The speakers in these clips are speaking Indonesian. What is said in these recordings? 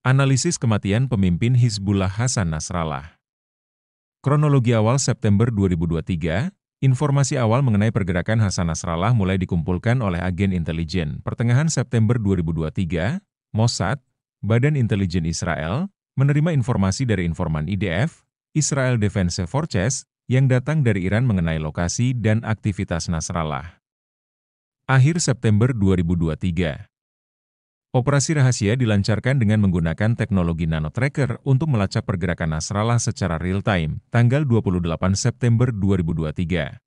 Analisis kematian pemimpin Hizbullah Hasan Nasrallah Kronologi awal September 2023, informasi awal mengenai pergerakan Hasan Nasrallah mulai dikumpulkan oleh agen intelijen. Pertengahan September 2023, Mossad, Badan Intelijen Israel, menerima informasi dari informan IDF, Israel Defense Forces, yang datang dari Iran mengenai lokasi dan aktivitas Nasrallah. Akhir September 2023 Operasi rahasia dilancarkan dengan menggunakan teknologi nanotracker untuk melacak pergerakan Nasrallah secara real-time, tanggal 28 September 2023.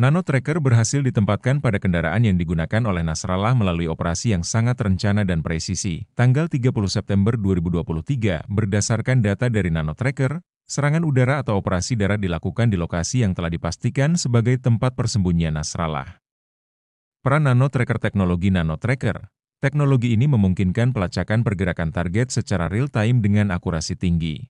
Nanotracker berhasil ditempatkan pada kendaraan yang digunakan oleh Nasrallah melalui operasi yang sangat rencana dan presisi. Tanggal 30 September 2023, berdasarkan data dari Nanotracker, serangan udara atau operasi darat dilakukan di lokasi yang telah dipastikan sebagai tempat persembunyian Nasrallah. Peran nanotracker teknologi nanotracker Teknologi ini memungkinkan pelacakan pergerakan target secara real-time dengan akurasi tinggi.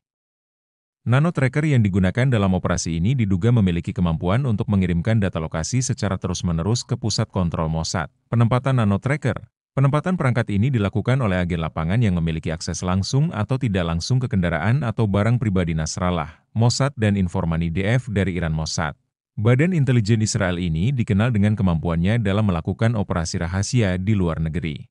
Nano tracker yang digunakan dalam operasi ini diduga memiliki kemampuan untuk mengirimkan data lokasi secara terus-menerus ke pusat kontrol Mossad. Penempatan nano tracker. Penempatan perangkat ini dilakukan oleh agen lapangan yang memiliki akses langsung atau tidak langsung ke kendaraan atau barang pribadi Nasrallah, Mossad dan informan IDF dari Iran Mossad. Badan intelijen Israel ini dikenal dengan kemampuannya dalam melakukan operasi rahasia di luar negeri.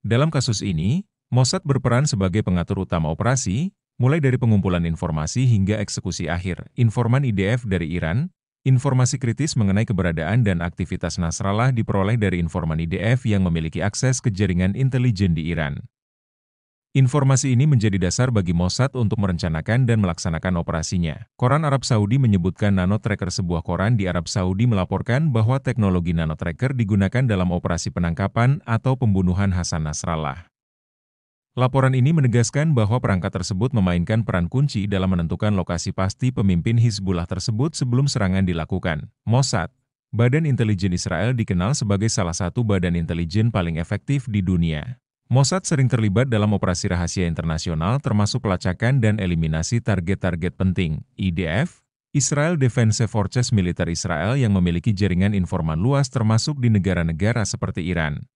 Dalam kasus ini, Mossad berperan sebagai pengatur utama operasi, mulai dari pengumpulan informasi hingga eksekusi akhir. Informan IDF dari Iran, informasi kritis mengenai keberadaan dan aktivitas Nasrallah diperoleh dari informan IDF yang memiliki akses ke jaringan intelijen di Iran. Informasi ini menjadi dasar bagi Mossad untuk merencanakan dan melaksanakan operasinya. Koran Arab Saudi menyebutkan nanotracker sebuah koran di Arab Saudi melaporkan bahwa teknologi nanotracker digunakan dalam operasi penangkapan atau pembunuhan Hasan Nasrallah. Laporan ini menegaskan bahwa perangkat tersebut memainkan peran kunci dalam menentukan lokasi pasti pemimpin Hizbullah tersebut sebelum serangan dilakukan. Mossad, badan intelijen Israel dikenal sebagai salah satu badan intelijen paling efektif di dunia. Mossad sering terlibat dalam operasi rahasia internasional termasuk pelacakan dan eliminasi target-target penting, IDF, Israel Defense Forces militer Israel yang memiliki jaringan informan luas termasuk di negara-negara seperti Iran.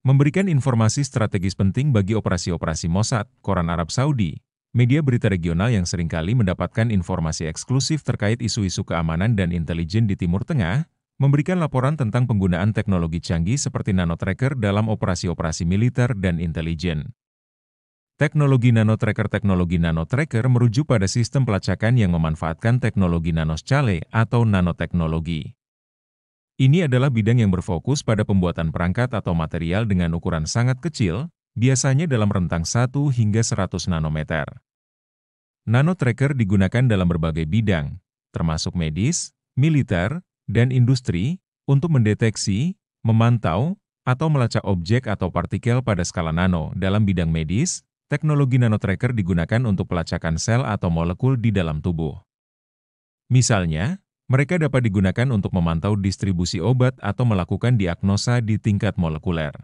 Memberikan informasi strategis penting bagi operasi-operasi Mossad, Koran Arab Saudi, media berita regional yang seringkali mendapatkan informasi eksklusif terkait isu-isu keamanan dan intelijen di Timur Tengah, memberikan laporan tentang penggunaan teknologi canggih seperti nanotracker dalam operasi-operasi militer dan intelijen. Teknologi nanotracker Teknologi nanotracker merujuk pada sistem pelacakan yang memanfaatkan teknologi nanoscale atau nanoteknologi. Ini adalah bidang yang berfokus pada pembuatan perangkat atau material dengan ukuran sangat kecil, biasanya dalam rentang 1 hingga 100 nanometer. Nanotracker digunakan dalam berbagai bidang, termasuk medis, militer, dan industri untuk mendeteksi, memantau, atau melacak objek atau partikel pada skala nano dalam bidang medis, teknologi nanotracker digunakan untuk pelacakan sel atau molekul di dalam tubuh. Misalnya, mereka dapat digunakan untuk memantau distribusi obat atau melakukan diagnosa di tingkat molekuler.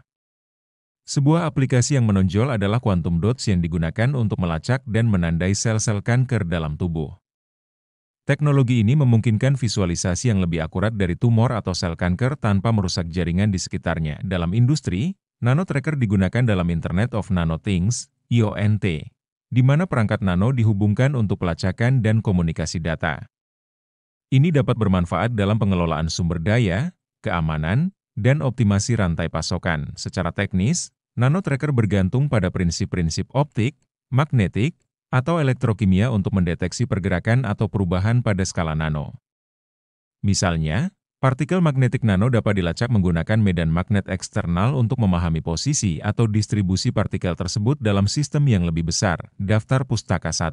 Sebuah aplikasi yang menonjol adalah quantum dots yang digunakan untuk melacak dan menandai sel-sel kanker dalam tubuh. Teknologi ini memungkinkan visualisasi yang lebih akurat dari tumor atau sel kanker tanpa merusak jaringan di sekitarnya. Dalam industri, nanotracker digunakan dalam Internet of Nano Things IONT, di mana perangkat nano dihubungkan untuk pelacakan dan komunikasi data. Ini dapat bermanfaat dalam pengelolaan sumber daya, keamanan, dan optimasi rantai pasokan. Secara teknis, nanotracker bergantung pada prinsip-prinsip optik, magnetik, atau elektrokimia untuk mendeteksi pergerakan atau perubahan pada skala nano. Misalnya, partikel magnetik nano dapat dilacak menggunakan medan magnet eksternal untuk memahami posisi atau distribusi partikel tersebut dalam sistem yang lebih besar, daftar pustaka 1.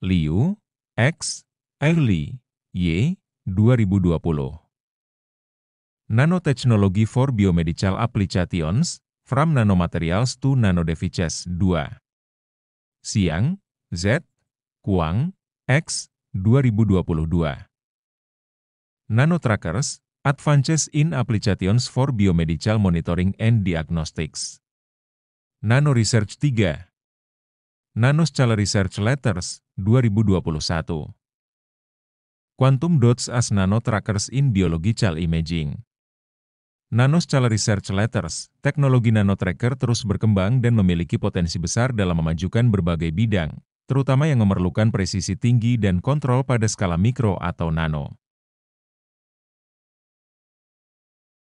Liu, X, Early, Y, 2020. Nanoteknologi for Biomedical Applications, From Nanomaterials to Nanodevices 2. Siang, Z, Kuang, X, 2022. Nanotrackers, Advances in Applications for Biomedical Monitoring and Diagnostics. Nano Research 3. Nanoscale Research Letters, 2021. Quantum Dots as Nanotrackers in Biological Imaging. Nanoscale Research Letters, teknologi nanotracker terus berkembang dan memiliki potensi besar dalam memajukan berbagai bidang, terutama yang memerlukan presisi tinggi dan kontrol pada skala mikro atau nano.